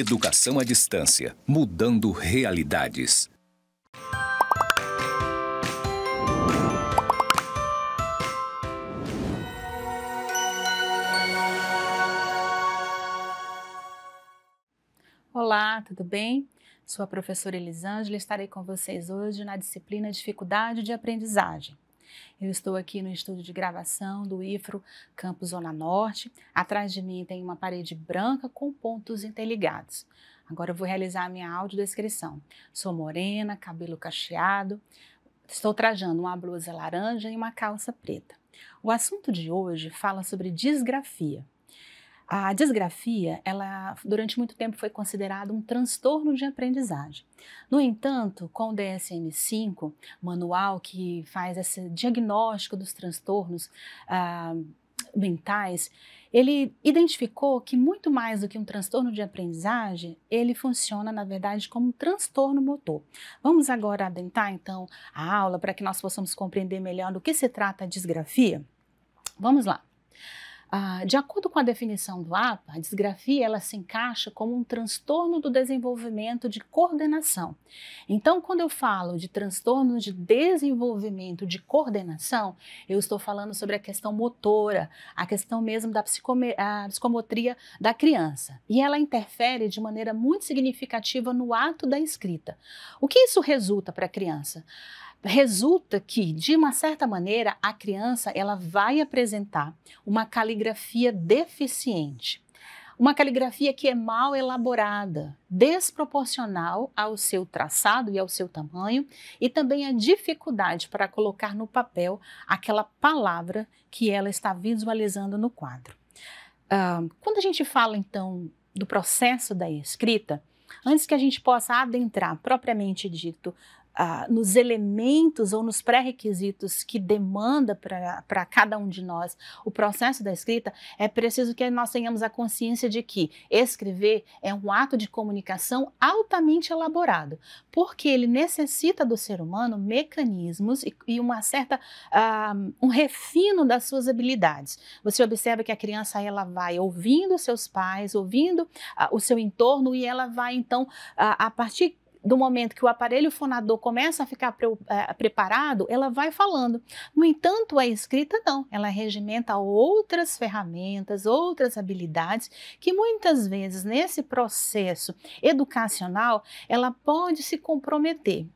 Educação à distância, mudando realidades. Olá, tudo bem? Sou a professora Elisângela e estarei com vocês hoje na disciplina Dificuldade de Aprendizagem. Eu estou aqui no estúdio de gravação do IFRO Campo Zona Norte. Atrás de mim tem uma parede branca com pontos interligados. Agora eu vou realizar a minha audiodescrição. Sou morena, cabelo cacheado, estou trajando uma blusa laranja e uma calça preta. O assunto de hoje fala sobre disgrafia. A desgrafia, ela durante muito tempo foi considerada um transtorno de aprendizagem. No entanto, com o DSM-5, manual que faz esse diagnóstico dos transtornos ah, mentais, ele identificou que muito mais do que um transtorno de aprendizagem, ele funciona, na verdade, como um transtorno motor. Vamos agora adentrar, então, a aula para que nós possamos compreender melhor do que se trata a disgrafia? Vamos lá. Ah, de acordo com a definição do APA, a disgrafia ela se encaixa como um transtorno do desenvolvimento de coordenação. Então, quando eu falo de transtorno de desenvolvimento de coordenação, eu estou falando sobre a questão motora, a questão mesmo da psicomotria da criança. E ela interfere de maneira muito significativa no ato da escrita. O que isso resulta para a criança? resulta que, de uma certa maneira, a criança ela vai apresentar uma caligrafia deficiente, uma caligrafia que é mal elaborada, desproporcional ao seu traçado e ao seu tamanho, e também a dificuldade para colocar no papel aquela palavra que ela está visualizando no quadro. Uh, quando a gente fala então do processo da escrita, antes que a gente possa adentrar propriamente dito nos elementos ou nos pré-requisitos que demanda para cada um de nós o processo da escrita, é preciso que nós tenhamos a consciência de que escrever é um ato de comunicação altamente elaborado, porque ele necessita do ser humano mecanismos e, e uma certa ah, um refino das suas habilidades. Você observa que a criança ela vai ouvindo seus pais, ouvindo ah, o seu entorno e ela vai então a partir do momento que o aparelho fonador começa a ficar pre é, preparado, ela vai falando. No entanto, a escrita não, ela regimenta outras ferramentas, outras habilidades que muitas vezes nesse processo educacional ela pode se comprometer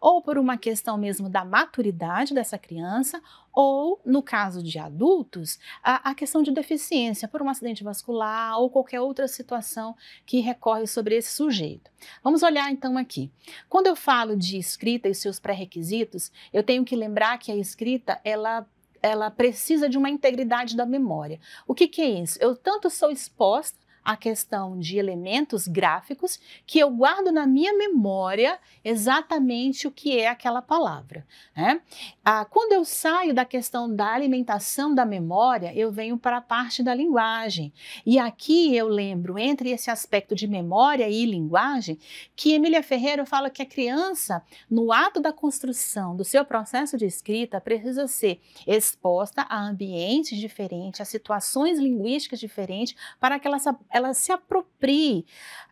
ou por uma questão mesmo da maturidade dessa criança, ou, no caso de adultos, a, a, questão de deficiência por um acidente vascular ou qualquer outra situação que recorre sobre esse sujeito. Vamos olhar então aqui. Quando eu falo de escrita e seus pré-requisitos, eu tenho que lembrar que a escrita ela ela precisa de uma integridade da memória. O que, que é isso? Eu tanto sou exposta a questão de elementos gráficos que eu guardo na minha memória exatamente o que é aquela palavra. Né? Ah, quando eu saio da questão da alimentação da memória, eu venho para a parte da linguagem. E aqui eu lembro, entre esse aspecto de memória e linguagem, que Emília Ferreira fala que a criança, no ato da construção do seu processo de escrita, precisa ser exposta a ambientes diferentes, a situações linguísticas diferentes, para que ela ela se aproprie.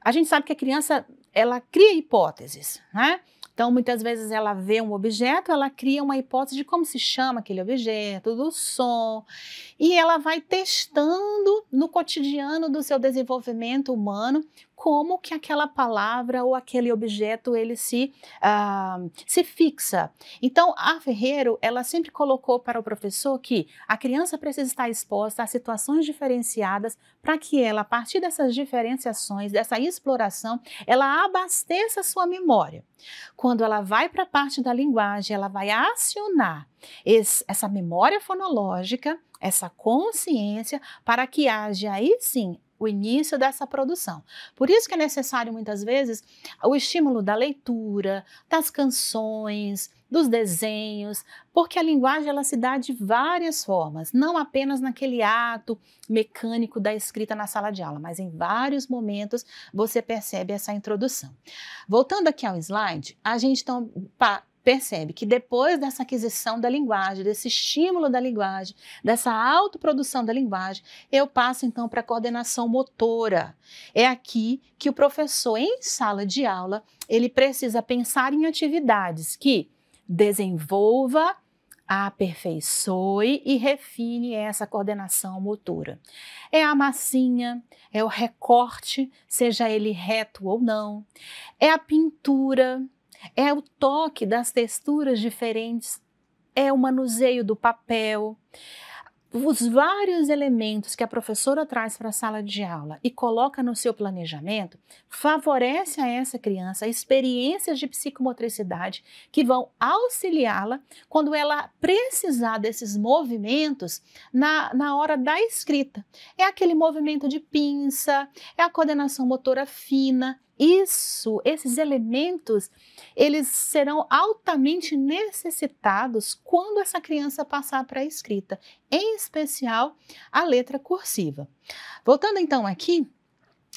A gente sabe que a criança, ela cria hipóteses, né? Então, muitas vezes ela vê um objeto, ela cria uma hipótese de como se chama aquele objeto, do som, e ela vai testando no cotidiano do seu desenvolvimento humano como que aquela palavra ou aquele objeto ele se, uh, se fixa. Então, a Ferreiro, ela sempre colocou para o professor que a criança precisa estar exposta a situações diferenciadas para que ela, a partir dessas diferenciações, dessa exploração, ela abasteça a sua memória. Quando ela vai para a parte da linguagem, ela vai acionar esse, essa memória fonológica, essa consciência, para que haja aí sim o início dessa produção. Por isso que é necessário muitas vezes o estímulo da leitura, das canções, dos desenhos, porque a linguagem ela se dá de várias formas, não apenas naquele ato mecânico da escrita na sala de aula, mas em vários momentos você percebe essa introdução. Voltando aqui ao slide, a gente então percebe que depois dessa aquisição da linguagem, desse estímulo da linguagem, dessa autoprodução da linguagem, eu passo então para a coordenação motora. É aqui que o professor em sala de aula, ele precisa pensar em atividades que desenvolva, aperfeiçoe e refine essa coordenação motora. É a massinha, é o recorte, seja ele reto ou não, é a pintura, é o toque das texturas diferentes, é o manuseio do papel, os vários elementos que a professora traz para a sala de aula e coloca no seu planejamento, favorece a essa criança experiências de psicomotricidade que vão auxiliá-la quando ela precisar desses movimentos na, na hora da escrita. É aquele movimento de pinça, é a coordenação motora fina, isso, esses elementos, eles serão altamente necessitados quando essa criança passar para a escrita, em especial a letra cursiva. Voltando então aqui,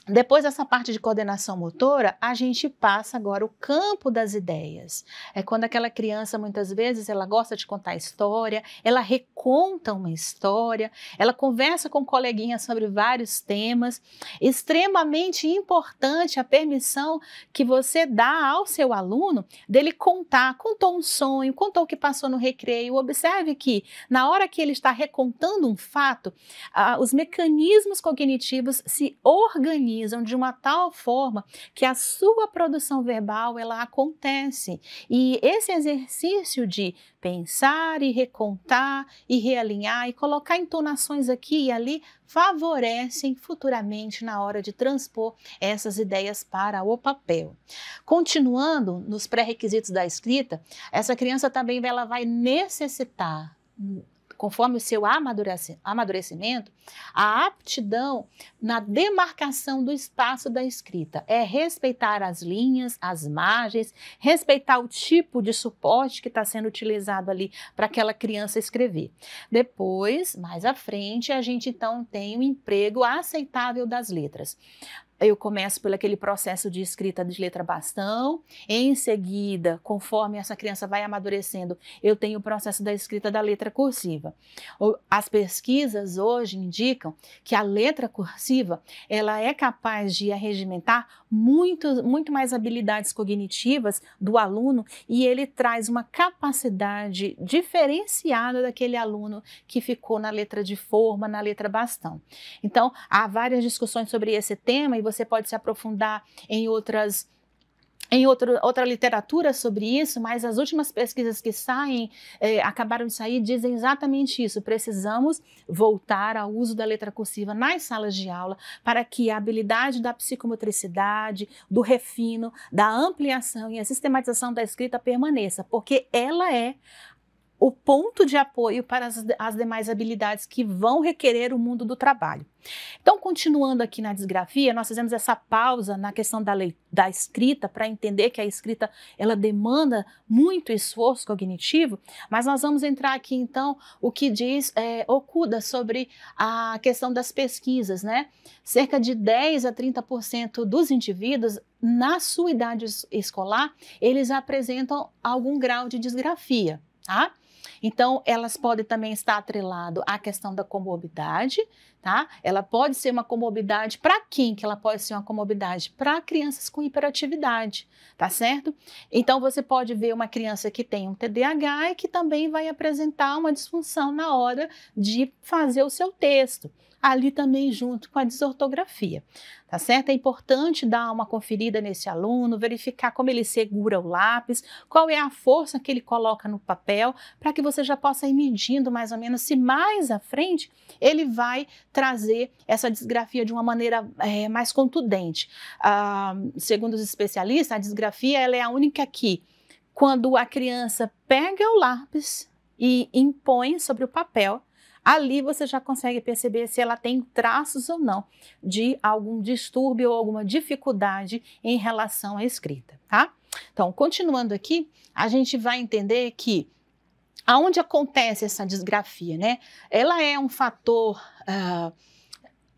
depois dessa parte de coordenação motora, a gente passa agora o campo das ideias. É quando aquela criança, muitas vezes, ela gosta de contar história, ela reconta uma história, ela conversa com coleguinhas sobre vários temas. Extremamente importante a permissão que você dá ao seu aluno dele contar. Contou um sonho, contou o que passou no recreio. Observe que, na hora que ele está recontando um fato, ah, os mecanismos cognitivos se organizam organizam de uma tal forma que a sua produção verbal ela acontece. E esse exercício de pensar e recontar e realinhar e colocar entonações aqui e ali favorecem futuramente na hora de transpor essas ideias para o papel. Continuando nos pré-requisitos da escrita, essa criança também ela vai necessitar conforme o seu amadurecimento, a aptidão na demarcação do espaço da escrita é respeitar as linhas, as margens, respeitar o tipo de suporte que está sendo utilizado ali para aquela criança escrever. Depois, mais à frente, a gente então tem o um emprego aceitável das letras eu começo por aquele processo de escrita de letra bastão. Em seguida, conforme essa criança vai amadurecendo, eu tenho o processo da escrita da letra cursiva. As pesquisas hoje indicam que a letra cursiva ela é capaz de regimentar muito, muito mais habilidades cognitivas do aluno e ele traz uma capacidade diferenciada daquele aluno que ficou na letra de forma, na letra bastão. Então, há várias discussões sobre esse tema e você pode se aprofundar em outras em outro, outra literatura sobre isso, mas as últimas pesquisas que saem, eh, acabaram de sair, dizem exatamente isso. Precisamos voltar ao uso da letra cursiva nas salas de aula para que a habilidade da psicomotricidade, do refino, da ampliação e a sistematização da escrita permaneça, porque ela é o ponto de apoio para as, as, demais habilidades que vão requerer o mundo do trabalho. Então, continuando aqui na desgrafia, nós fizemos essa pausa na questão da, lei, da escrita para entender que a escrita ela demanda muito esforço cognitivo, mas nós vamos entrar aqui então o que diz é, Okuda sobre a questão das pesquisas, né? Cerca de 10 a 30% dos indivíduos na sua idade escolar eles apresentam algum grau de desgrafia, tá? Então, elas podem também estar atrelado à questão da comorbidade, tá? Ela pode ser uma comorbidade para quem que ela pode ser uma comorbidade? Para crianças com hiperatividade, tá certo? Então, você pode ver uma criança que tem um TDAH e que também vai apresentar uma disfunção na hora de fazer o seu texto ali também junto com a desortografia, tá certo? É importante dar uma conferida nesse aluno, verificar como ele segura o lápis, qual é a força que ele coloca no papel, para que você já possa ir medindo mais ou menos se mais à frente ele vai trazer essa desgrafia de uma maneira é, mais contundente. Ah, segundo os especialistas, a desgrafia ela é a única que, quando a criança pega o lápis e impõe sobre o papel, ali você já consegue perceber se ela tem traços ou não de algum distúrbio ou alguma dificuldade em relação à escrita, tá? Então, continuando aqui, a gente vai entender que aonde acontece essa desgrafia, né? Ela é um fator. Uh,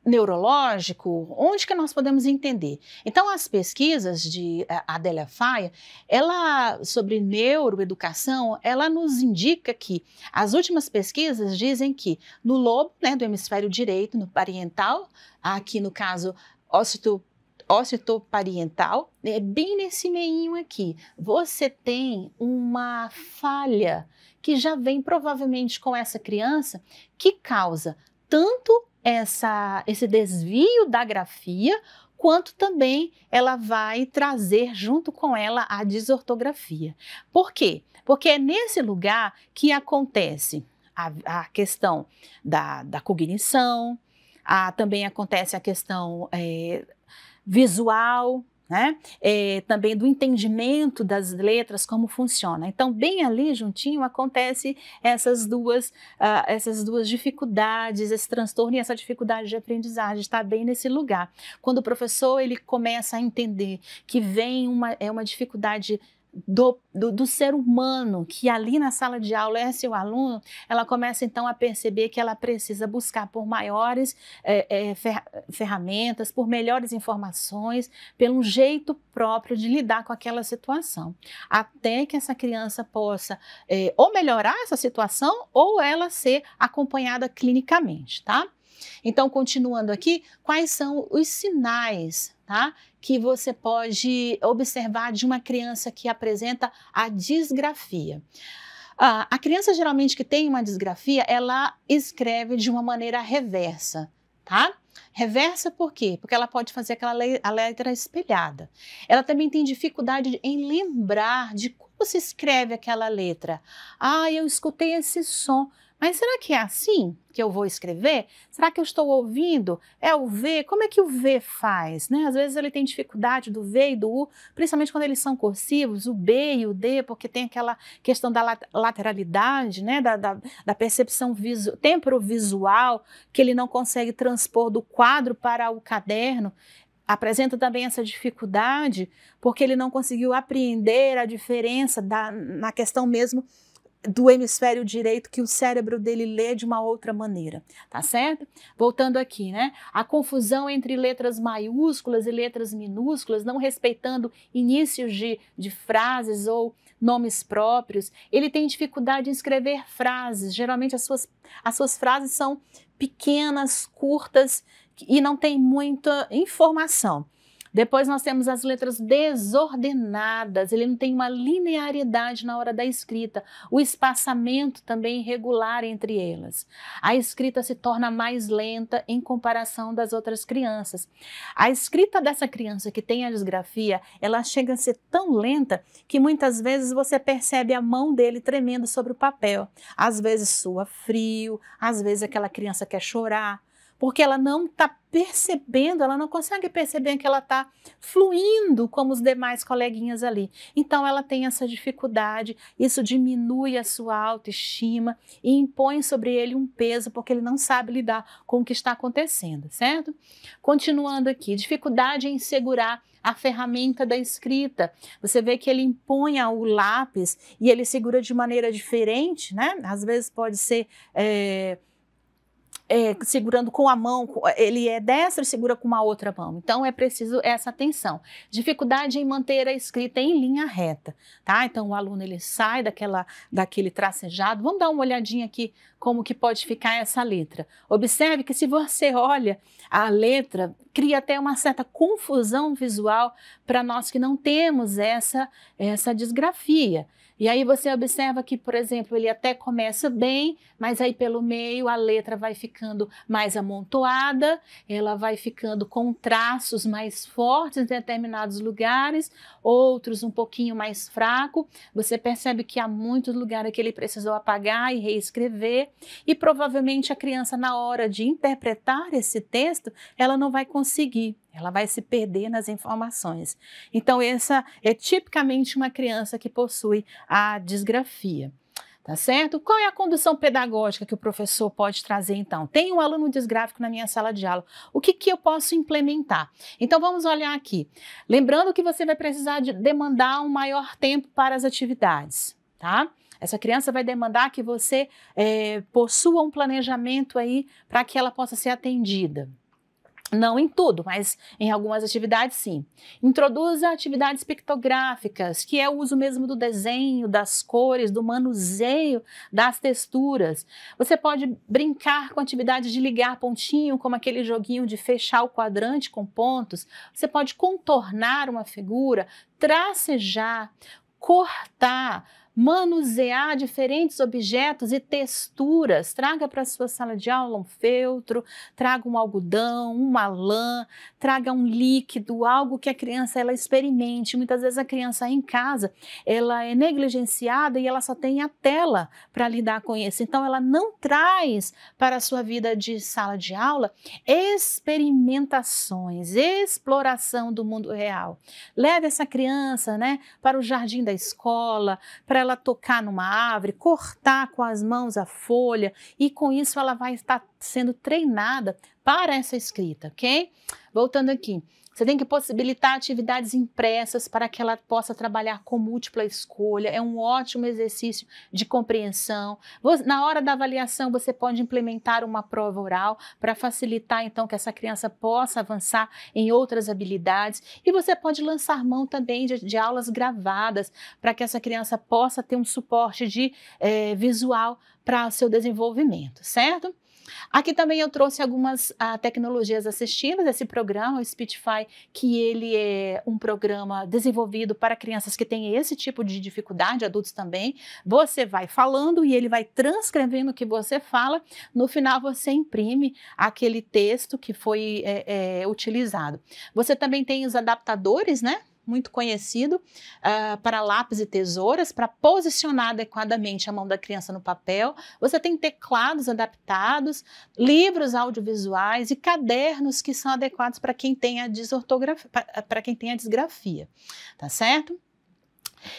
neurológico, onde que nós podemos entender? Então, as pesquisas de eh, Adélia Faia, ela sobre neuroeducação, ela nos indica que as últimas pesquisas dizem que no lobo, né, do hemisfério direito, no parietal, aqui no caso ócito ócito parietal, é bem nesse meinho aqui. Você tem uma falha que já vem provavelmente com essa criança que causa tanto essa, esse desvio da grafia, quanto também ela vai trazer junto com ela a desortografia. Por quê? Porque é nesse lugar que acontece a, a questão da, da cognição, a, também acontece a questão é, visual, né? É, também do entendimento das letras, como funciona. Então, bem ali juntinho acontece essas duas, uh, essas duas dificuldades, esse transtorno e essa dificuldade de aprendizagem, está bem nesse lugar. Quando o professor ele começa a entender que vem uma, é uma dificuldade do, do, do, ser humano que ali na sala de aula é seu aluno, ela começa então a perceber que ela precisa buscar por maiores é, é, fer ferramentas, por melhores informações, pelo jeito próprio de lidar com aquela situação, até que essa criança possa é, ou melhorar essa situação ou ela ser acompanhada clinicamente, tá? Então, continuando aqui, quais são os sinais tá, que você pode observar de uma criança que apresenta a disgrafia? Ah, a criança geralmente que tem uma disgrafia, ela escreve de uma maneira reversa, tá? Reversa por quê? Porque ela pode fazer aquela le a letra espelhada. Ela também tem dificuldade em lembrar de como se escreve aquela letra. Ah, eu escutei esse som, mas será que é assim que eu vou escrever? Será que eu estou ouvindo? É o V? Como é que o V faz? Né? Às vezes ele tem dificuldade do V e do U, principalmente quando eles são cursivos, o B e o D, porque tem aquela questão da lateralidade, né? da, da, da percepção visu, temporovisual, que ele não consegue transpor do quadro para o caderno apresenta também essa dificuldade porque ele não conseguiu apreender a diferença da, na questão mesmo do hemisfério direito que o cérebro dele lê de uma outra maneira, tá uhum. certo? Voltando aqui, né? A confusão entre letras maiúsculas e letras minúsculas, não respeitando inícios de, de frases ou nomes próprios, ele tem dificuldade em escrever frases. Geralmente as suas, as suas frases são pequenas, curtas e não tem muita informação. Depois nós temos as letras desordenadas, ele não tem uma linearidade na hora da escrita, o espaçamento também irregular entre elas. A escrita se torna mais lenta em comparação das outras crianças. A escrita dessa criança que tem a disgrafia, ela chega a ser tão lenta que muitas vezes você percebe a mão dele tremendo sobre o papel. Às vezes sua frio, às vezes aquela criança quer chorar, porque ela não está percebendo, ela não consegue perceber que ela está fluindo como os demais coleguinhas ali. Então ela tem essa dificuldade, isso diminui a sua autoestima e impõe sobre ele um peso, porque ele não sabe lidar com o que está acontecendo, certo? Continuando aqui, dificuldade em segurar a ferramenta da escrita. Você vê que ele impõe o lápis e ele segura de maneira diferente, né? Às vezes pode ser. É é, segurando com a mão, ele é destro e segura com uma outra mão. Então é preciso essa atenção. Dificuldade em manter a escrita em linha reta, tá? Então o aluno ele sai daquela daquele tracejado. Vamos dar uma olhadinha aqui como que pode ficar essa letra. Observe que se você olha a letra, cria até uma certa confusão visual para nós que não temos essa, essa desgrafia. E aí você observa que, por exemplo, ele até começa bem, mas aí pelo meio a letra vai ficando mais amontoada, ela vai ficando com traços mais fortes em determinados lugares, outros um pouquinho mais fraco. Você percebe que há muitos lugares que ele precisou apagar e reescrever. E provavelmente a criança, na hora de interpretar esse texto, ela não vai conseguir, ela vai se perder nas informações. Então, essa é tipicamente uma criança que possui a disgrafia. Tá certo? Qual é a condução pedagógica que o professor pode trazer então? Tem um aluno desgráfico na minha sala de aula. O que, que eu posso implementar? Então vamos olhar aqui. Lembrando que você vai precisar de demandar um maior tempo para as atividades, tá? Essa criança vai demandar que você é, possua um planejamento aí para que ela possa ser atendida. Não em tudo, mas em algumas atividades sim. Introduza atividades pictográficas, que é o uso mesmo do desenho, das cores, do manuseio, das texturas. Você pode brincar com atividades de ligar pontinho, como aquele joguinho de fechar o quadrante com pontos. Você pode contornar uma figura, tracejar, cortar, manusear diferentes objetos e texturas. Traga para sua sala de aula um feltro, traga um algodão, uma lã, traga um líquido, algo que a criança ela experimente. Muitas vezes a criança em casa ela é negligenciada e ela só tem a tela para lidar com isso. Então ela não traz para a sua vida de sala de aula experimentações, exploração do mundo real. Leve essa criança, né, para o jardim da escola, para ela tocar numa árvore, cortar com as mãos a folha e com isso ela vai estar sendo treinada para essa escrita, ok? Voltando aqui. Você tem que possibilitar atividades impressas para que ela possa trabalhar com múltipla escolha. É um ótimo exercício de compreensão. Na hora da avaliação, você pode implementar uma prova oral para facilitar, então, que essa criança possa avançar em outras habilidades. E você pode lançar mão também de, de aulas gravadas para que essa criança possa ter um suporte de é, visual para o seu desenvolvimento, certo? Aqui também eu trouxe algumas ah, tecnologias assistivas, esse programa, o Speechify, que ele é um programa desenvolvido para crianças que têm esse tipo de dificuldade, adultos também. Você vai falando e ele vai transcrevendo o que você fala. No final, você imprime aquele texto que foi é, é, utilizado. Você também tem os adaptadores, né? muito conhecido, uh, para lápis e tesouras, para posicionar adequadamente a mão da criança no papel. Você tem teclados adaptados, livros audiovisuais e cadernos que são adequados para quem tem a desortografia, ah, para quem tem a desgrafia, tá certo?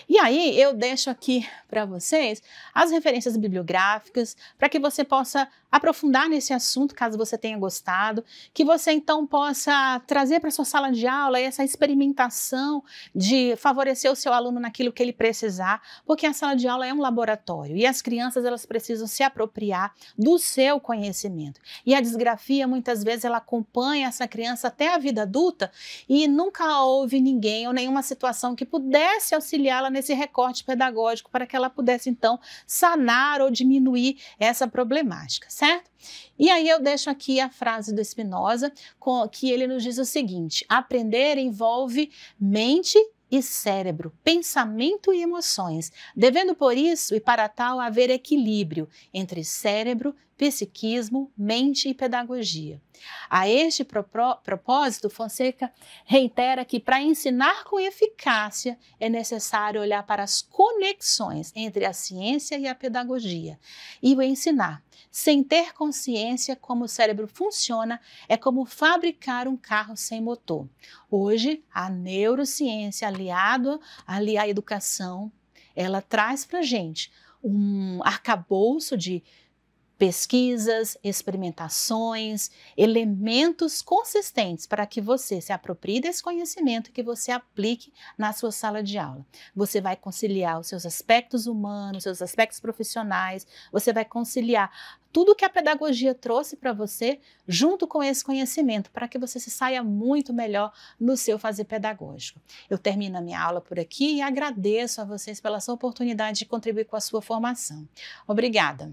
E aí eu deixo aqui para vocês as referências bibliográficas para que você possa aprofundar nesse assunto, caso você tenha gostado, que você então possa trazer para sua sala de aula essa experimentação de favorecer o seu aluno naquilo que ele precisar, porque a sala de aula é um laboratório e as crianças elas precisam se apropriar do seu conhecimento. E a desgrafia muitas vezes ela acompanha essa criança até a vida adulta e nunca houve ninguém ou nenhuma situação que pudesse auxiliá-la nesse recorte pedagógico para que ela pudesse então sanar ou diminuir essa problemática certo? E aí eu deixo aqui a frase do Spinoza, que ele nos diz o seguinte: aprender envolve mente e cérebro, pensamento e emoções, devendo por isso e para tal haver equilíbrio entre cérebro, psiquismo, mente e pedagogia. A este propósito, Fonseca reitera que para ensinar com eficácia é necessário olhar para as conexões entre a ciência e a pedagogia e o ensinar sem ter consciência como o cérebro funciona é como fabricar um carro sem motor. Hoje, a neurociência aliada ali à educação, ela traz para gente um arcabouço de pesquisas, experimentações, elementos consistentes para que você se aproprie desse conhecimento e que você aplique na sua sala de aula. Você vai conciliar os seus aspectos humanos, seus aspectos profissionais, você vai conciliar tudo que a pedagogia trouxe para você junto com esse conhecimento, para que você se saia muito melhor no seu fazer pedagógico. Eu termino a minha aula por aqui e agradeço a vocês pela sua oportunidade de contribuir com a sua formação. Obrigada!